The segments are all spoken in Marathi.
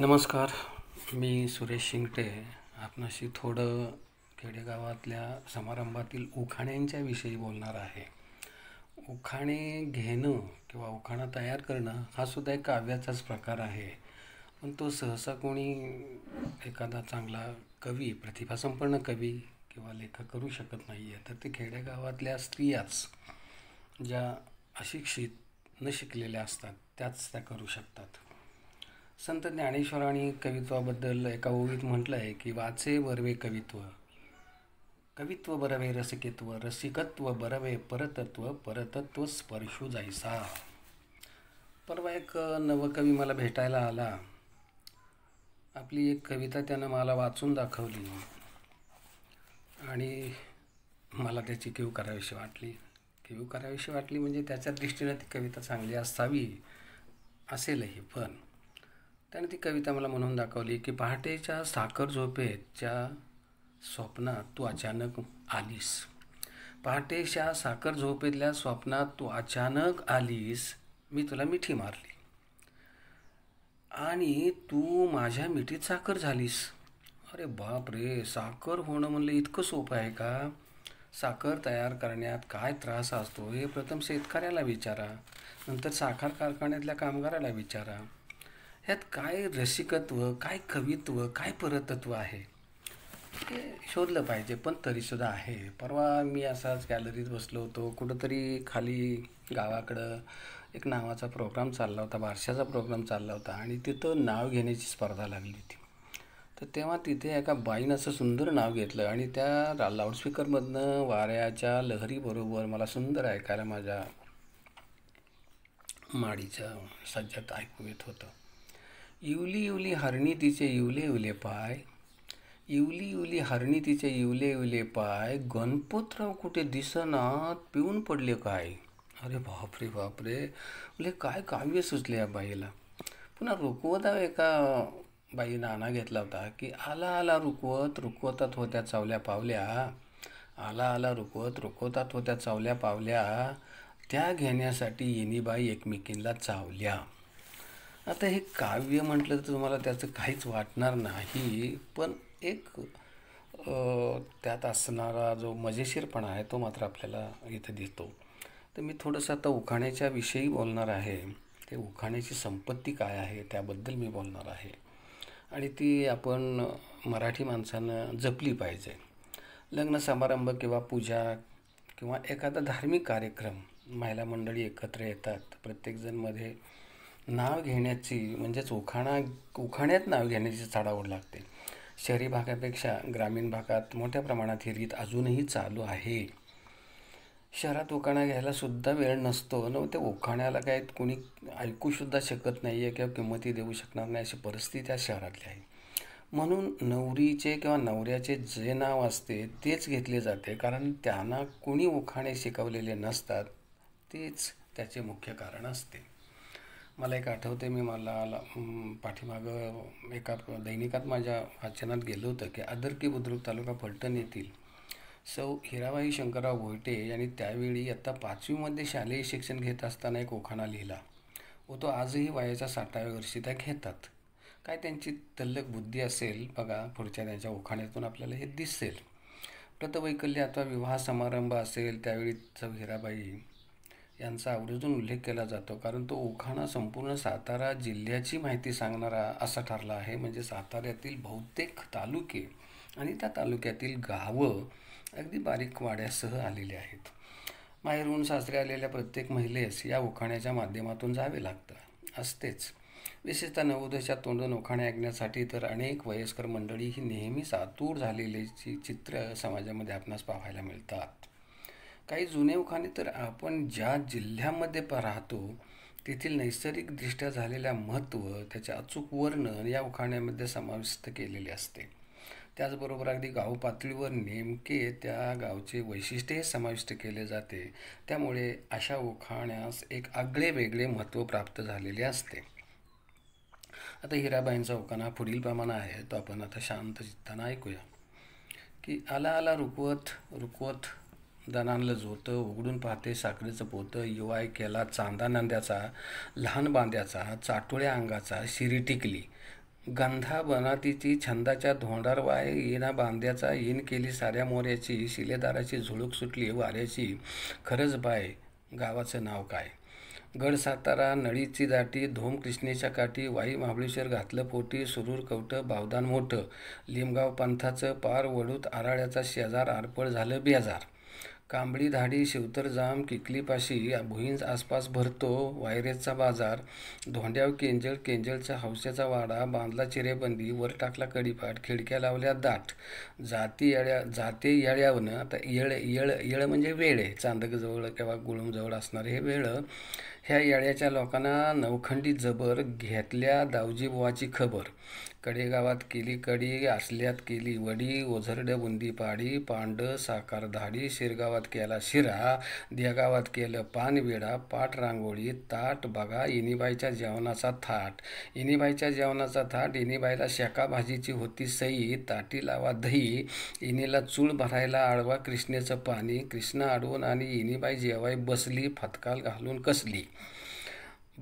नमस्कार मी सुरेश शिंगटे आपणाशी थोडं खेडेगावातल्या समारंभातील उखाण्यांच्याविषयी बोलणार आहे उखाणे घेणं किंवा उखाणा तयार करणं हा सुद्धा एक काव्याचाच प्रकार आहे पण तो सहसा कोणी एखादा चांगला कवी प्रतिभासंपन्न कवी किंवा लेखक करू शकत नाही आहे तर ते खेडेगावातल्या स्त्रियाच ज्या अशिक्षित न शिकलेल्या असतात त्याच त्या करू शकतात संत ज्ञानेश्वरांनी कवित्वाबद्दल एका ओवीत म्हटलं आहे की वाचे बरवे कवित्व कवित्व बरवे रसिकत्व रसिकत्व बरवे परतत्व परतत्व स्पर्शू जायसा परवा एक नवकवी मला भेटायला आला आपली एक कविता त्यानं मला वाचून दाखवली आणि मला त्याची कीव करावीशी वाटली कीव करावीशी वाटली म्हणजे त्याच्या दृष्टीनं ती कविता चांगली असावी असेलही पण त्याने ती कविता मला म्हणून दाखवली की पहाटेच्या साखर झोपेच्या स्वप्नात तू अचानक आलीस पहाटेच्या साखर झोपेतल्या स्वप्नात तू अचानक आलीस मी तुला मिठी मारली आणि तू माझ्या मिठीत साखर झालीस अरे बाप रे साखर होणं म्हणलं इतकं सोपं आहे का साखर तयार करण्यात काय त्रास असतो हे प्रथम शेतकऱ्याला विचारा नंतर साखर कारखान्यातल्या कामगाराला विचारा ह्यात काय रसिकत्व काय कवित्व काय परतत्व आहे ते शोधलं पाहिजे पण तरीसुद्धा आहे परवा मी असाच गॅलरीत बसलो होतो कुठंतरी खाली गावाकडं एक नावाचा प्रोग्राम चालला होता बारशाचा प्रोग्राम चालला होता आणि तिथं नाव घेण्याची स्पर्धा लागली होती तर तेव्हा तिथे एका बाईनं असं सुंदर नाव घेतलं आणि त्या लाऊडस्पीकरमधनं वाऱ्याच्या लहरीबरोबर मला सुंदर ऐकायला माझ्या माडीच्या सज्जात ऐकू येत होतं इवली इवली हरणी तिचे इवले इवले पाय इवली इवली हरणी तिचे इवले इवले पाय गणपतराव कुठे दिसनात पिऊन पडले काय अरे बापरे बापरे बोले काय काव्य सुचले या बाईला पुन्हा रुकवताव एका बाईनं नाना घेतला होता की आला आला रुकवत रुकवतात होत्या चावल्या पावल्या आला आला रुकवत रुकवतात होत्या चावल्या पावल्या त्या घेण्यासाठी बाई एकमेकींना चावल्या आता हे काव्य म्हटलं तर तुम्हाला त्याचं काहीच वाटणार नाही पण एक त्यात असणारा जो मजेशीरपणा आहे तो मात्र आपल्याला इथे दिसतो तर मी थोडंसं आता उखाण्याच्या विषयी बोलणार आहे ते उखाण्याची संपत्ती काय आहे त्याबद्दल मी बोलणार आहे आणि ती आपण मराठी माणसानं जपली पाहिजे लग्न समारंभ किंवा पूजा किंवा एखादा धार्मिक कार्यक्रम महिला मंडळी एकत्र येतात प्रत्येकजणमध्ये नाव घेण्याची म्हणजेच उखाणा उखाण्यात नाव घेण्याची चढावड लागते शहरी भागापेक्षा ग्रामीण भागात मोठ्या प्रमाणात ही रीत अजूनही चालू आहे शहरात उखाणा घ्यायला सुद्धा वेळ नसतो न ते उखाण्याला काय कोणी ऐकूसुद्धा शकत नाही आहे किंवा किंमती देऊ शकणार नाही अशी परिस्थिती त्या शहरातली आहे म्हणून नवरीचे किंवा नवऱ्याचे जे नाव असते तेच घेतले जाते कारण त्यांना कोणी उखाणे शिकवलेले नसतात तेच त्याचे मुख्य कारण असते मला एक आठवते मी मला पाठीमागं एका दैनिकात माझ्या वाचनात गेलं होतं की आदरकी बुद्रुक तालुका फलटण येथील सौ हिराबाई शंकरराव भोयटे यांनी त्यावेळी आत्ता पाचवीमध्ये शालेय शिक्षण घेत असताना एक ओखाणा लिहिला व तो आजही वयाच्या साठाव्या वर्षी त्या घेतात काय त्यांची तल्लक बुद्धी असेल बघा पुढच्या त्यांच्या ओखाण्यातून आपल्याला हे दिसेल प्रतवैकल्य अथवा विवाह समारंभ असेल त्यावेळी सौ हिराबाई यांचा आवर्जून उल्लेख केला जातो कारण तो ओखाणा संपूर्ण सातारा जिल्ह्याची माहिती सांगणारा असा ठरला आहे म्हणजे साताऱ्यातील बहुतेक तालुके आणि त्या तालुक्यातील गावं अगदी बारीक वाड्यासह आलेले आहेत माहेरून सासरे आलेल्या प्रत्येक महिलेस या उखाण्याच्या माध्यमातून जावे लागतं असतेच विशेषतः नवोदशात तोंडून उखाणे ऐकण्यासाठी तर अनेक वयस्कर मंडळी ही नेहमी सातूर झालेल्याची चित्र समाजामध्ये आपणास पाहायला मिळतात काही जुने उखाणे तर आपण ज्या जिल्ह्यामध्ये राहतो तेथील नैसर्गिकदृष्ट्या झालेल्या महत्त्व त्याचे अचूक वर्णन या उखाण्यामध्ये समाविष्ट केलेले असते त्याचबरोबर अगदी गाव पातळीवर नेमके त्या गावचे वैशिष्ट्यही समाविष्ट केले जाते त्यामुळे अशा उखाण्यास एक आगळे वेगळे महत्त्व प्राप्त झालेले असते आता हिराबाईंचा उखाणा पुढील प्रमाण आहे तो आपण आता शांत चित्ताना ऐकूया की आला आला रुकवत रुकवत दनानलं झोतं उघडून पाहते साखरेचं पोतं युवाय केला चांदा नांद्याचा लहान बांद्याचा चाटोळ्या अंगाचा शिरी टिकली गंधा बनातीची छंदाच्या धोंडार वाय येणा बांध्याचा येन केली साऱ्या मोऱ्याची शिलेदाराची झुळूक सुटली वाऱ्याची खरंच बाय गावाचं नाव काय गड सातारा नळीची दाटी धोम कृष्णेच्या काठी वाई महाबळेश्वर घातलं पोटी सुरूर कवटं बावदान मोठं लिमगाव पंथाचं पार वडूत आराळ्याचा शेजार आरपळ झालं बेजार कांबळी धाडी शिवतर जाम किकलीपाशी भुईंज आसपास भरतो वायरेजचा बाजार धोंड्याव केंजळ केंजळच्या हौसेचा वाडा बांधला चिरेबंदी वर टाकला कडीपाट खिडक्या लावल्या दाट जाती येळ्या जाते येळ्यावनं आता येळ येळ येळ म्हणजे वेळ आहे चांदकजवळ किंवा गुळमजवळ असणार हे वेळ ह्या येळ्याच्या लोकांना नवखंडी जबर घेतल्या दावजीबुवाची खबर कडेगावात केली कडी आसल्यात केली वडी ओझरड बुंदीपाडी पांड साकार धाडी शिरगावात केला शिरा देगावात केलं पानविडा पाट रांगोळी ताट बघा इनीबाईच्या जेवणाचा थाट इनिबाईच्या जेवणाचा थाट इनिबाईला शेका भाजीची होती सई ताटी लावा दही इनीला चूळ भरायला आडवा कृष्णेचं पाणी कृष्णा आडवून आणि इनीबाई जेवाई बसली फतकाल घालून कसली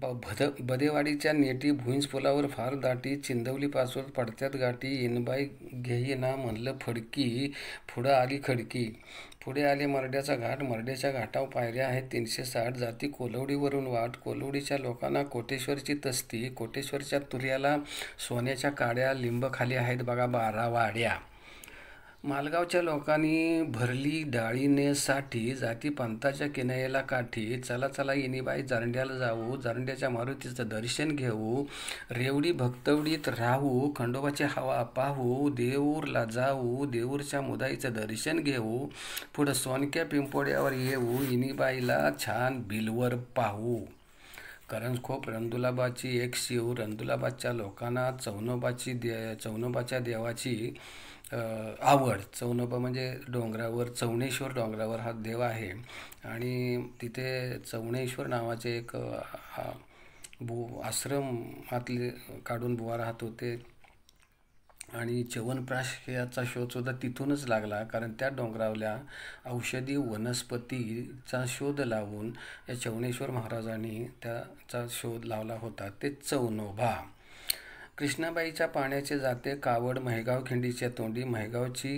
ब भद भदेवाडीच्या नेटी भुईंज पुलावर फार दाटी चिंदवली पासवर पडत्यात गाठी येनबाई घेईना म्हणलं फडकी पुढं आली खडकी पुढे आले मरड्याचा घाट मरड्याच्या घाटावर पायऱ्या आहेत तीनशे साठ जाती कोलवडीवरून वाट कोलवडीच्या लोकांना कोटेश्वरची तस्ती कोटेश्वरच्या तुर्याला सोन्याच्या काड्या लिंब खाली आहेत बघा बारा वाड्या मालगावच्या लोकांनी भरली डाळीनेसाठी जाती पंथाच्या काठी चला चला येणीबाई जारंड्याला जाऊ जरंड्याच्या मारुतीचं दर्शन घेऊ रेवडी भक्तवडीत राहू खंडोबाची हवा पाहू देऊरला जाऊ देऊरच्या मुदाईचं दर्शन घेऊ पुढं सोनक्या पिंपोड्यावर येऊ इनीबाईला छान बिलवर पाहू करंजखोप रंदुलाबाची एक शिव रंदुलाबाच्या लोकांना चौनोबाची दे चौनोबाच्या देवाची आवड चौनोबा म्हणजे डोंगरावर चवणेश्वर डोंगरावर हा देव आहे आणि तिथे चवणेश्वर नावाचे एक बु हातले काढून बुवा राहत होते आणि च्यवनप्राश याचा शोधसुद्धा तिथूनच लागला कारण त्या डोंगरावल्या औषधी वनस्पतीचा शोध लावून या चवणेश्वर महाराजांनी त्याचा शोध लावला होता ते चौनोभा कृष्णाबाईच्या पाण्याचे जाते कावड महेगाव खिंडीच्या तोंडी महेगावची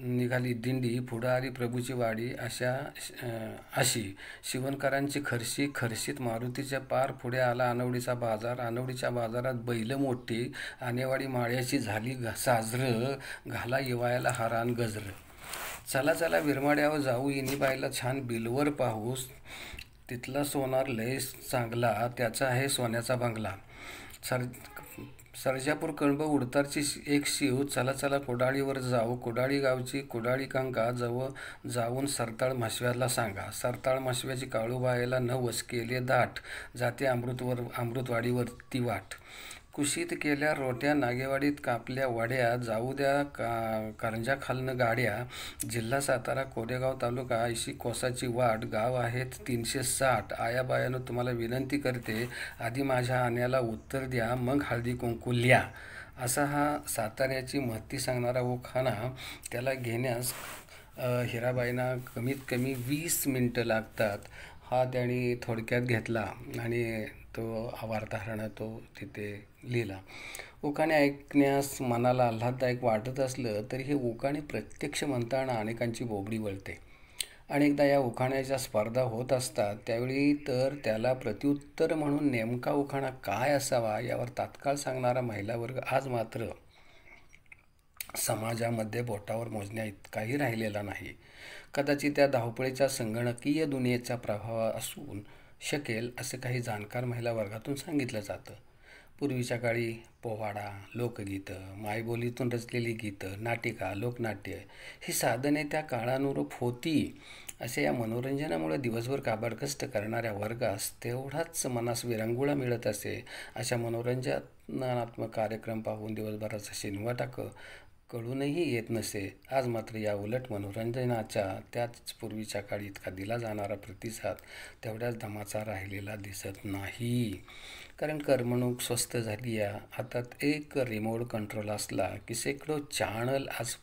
निघाली दिंडी फुडारी प्रभूची वाडी अशा अशी शिवणकरांची खरशी खरशीत मारुतीच्या पार पुढे आला आनवडीचा बाजार आनवडीच्या बाजारात बैल मोठी आणेवाडी माळ्याची झाली साजरं घाला येवायला हारान गजरं चला चला विरमाड्यावर जाऊ इनीबाईला छान बिलवर पाहूस तिथला सोनार लय चांगला त्याचा आहे सोन्याचा बंगला सर सर्जापूर कणब उडतारची एक शिव चला चला कुडाळीवर जाऊ कोडाळी गावची कुडाळी कांका जवळ जाऊन सरताळ म्हशव्याला सांगा सरताळ म्हशव्याची काळूबायाला नवस केले दाट जाते अमृतवर अमृतवाडीवरती वाट कुशीत केल्या रोट्या नागेवाडीत कापल्या वड्या जाऊ द्या का कारंजाखालनं गाड्या जिल्हा सातारा कोरेगाव तालुका अशी कोसाची वाट गाव आहेत तीनशे साठ आयाबायानं तुम्हाला विनंती करते आधी माझ्या आण्याला उत्तर द्या मग हळदी कुंकू लिया असा हा साताऱ्याची महती सांगणारा हो खाना त्याला घेण्यास हिराबाईंना कमीत कमी वीस मिनटं लागतात हा त्याने थोडक्यात घेतला आणि तो वार्ताहरानं तो तिथे लिहिला उखाणे ऐकण्यास मनाला आल्हाददायक वाटत असलं तरी हे उकाणे प्रत्यक्ष म्हणताना अनेकांची बोबडी वळते अनेकदा या उखाण्याच्या स्पर्धा होत असतात त्यावेळी तर त्याला प्रत्युत्तर म्हणून नेमका उखाणा काय असावा यावर तात्काळ सांगणारा महिला वर्ग आज मात्र समाजामध्ये बोटावर मोजण्या इतकाही राहिलेला नाही कदाचित त्या धावपळीच्या संगणकीय दुनियेचा प्रभाव असून शकेल असे काही जाणकार महिला वर्गातून सांगितलं जातं पूर्वीच्या काळी पोवाडा लोकगीतं मायबोलीतून रचलेली गीतं नाटिका लोकनाट्य ही साधने त्या काळानुरूप होती असे या मनोरंजनामुळे दिवसभर काबाडकष्ट करणाऱ्या वर्गास तेवढाच मनास विरंगुळा मिळत असे अशा मनोरंजनात्मक कार्यक्रम पाहून दिवसभराचा शिनवा टाक कळूनही येत नसे आज मात्र या उलट मनोरंजनाच्या त्याच पूर्वीच्या काळी इतका दिला जाणारा प्रतिसाद तेवढ्याच धमाचा राहिलेला दिसत नाही कारण करमणूक स्वस्त झाली आहे आता एक रिमोट कंट्रोल असला की शेकडो चॅनल आज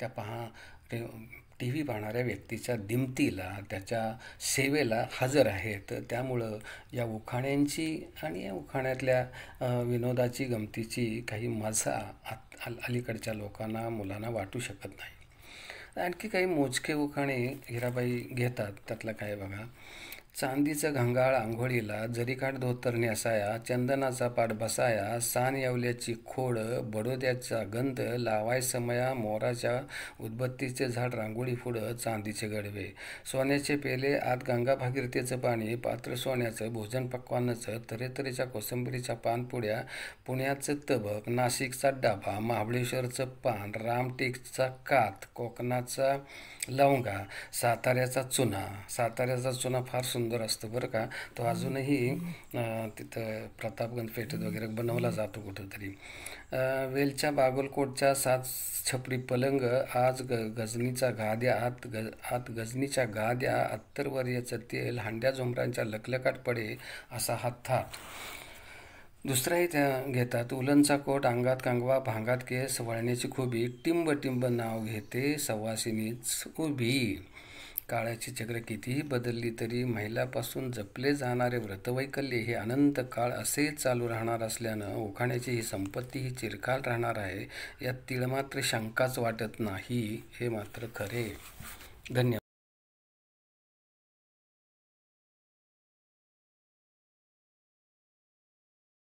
त्या पहा टी व्ही पाहणाऱ्या व्यक्तीच्या दिमतीला त्याच्या सेवेला हजर आहेत त्यामुळं या उखाण्यांची आणि या उखाण्यातल्या विनोदाची गमतीची काही मजा आत अलीकडच्या लोकांना मुलांना वाटू शकत नाही आणखी काही मोजके उखाणे हिराबाई घेतात त्यातलं काय बघा चांदीचं घंगाळ आंघोळीला जरीकाठ धोतर असाया चंदनाचा पाठ बसाया सान यावल्याची खोड बडोद्याचा गंध लावाय समया मोराच्या उदबत्तीचे झाड रांगोळी फुडं चांदीचे गडवे सोन्याचे पेले आत गंगा पाणी पात्र सोन्याचं भोजन पक्वानाचं तरेतरेच्या कोसंबरीच्या पानपुड्या पुण्याचं तबक नाशिकचा डाबा महाबळेश्वरचं पान रामटेकचा कात कोकणाचा लवंगा साताऱ्याचा चुना साताऱ्याचा चुना फार सुंदर सुंदर असतं बरं का तो अजूनही तिथं प्रतापगंज पेठेत वगैरे बनवला जातो कुठंतरी वेलच्या बागलकोटच्या सात छपरी पलंग आज ग गजनीचा गाद्या आत गज आत गजनीच्या गाद्या अत्तरवर्याचं तेल हांड्या झोमऱ्यांच्या लकलकाट पडे असा हा था दुसराही त्या घेतात उलनचा कोट अंगात कांगवा भांगात केस वळण्याची खोबी टिंब टिंब नाव घेते सवासिनीच उभी काळाची चक्र कितीही बदलली तरी महिलापासून जपले जाणारे व्रतवैकल्य हे अनंत काळ असे चालू राहणार असल्यानं ओखाण्याची ही संपत्ती ही चिरकाल राहणार आहे यात मात्र शंकाच वाटत नाही हे मात्र खरे धन्यवाद